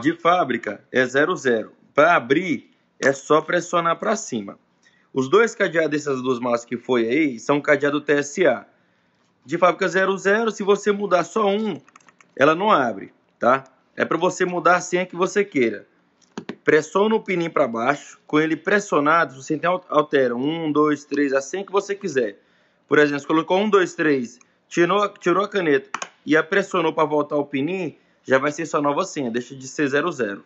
de fábrica é 00. Para abrir, é só pressionar para cima. Os dois cadeados dessas duas massas que foi aí são cadeado TSA. De fábrica 00, se você mudar só um, ela não abre, tá? É para você mudar a senha que você queira. Pressiona o pininho para baixo, com ele pressionado, você altera 1, 2, 3, a senha que você quiser. Por exemplo, colocou 1, 2, 3, tirou, tirou a caneta e a pressionou para voltar o pininho, já vai ser sua nova senha, deixa de ser 00.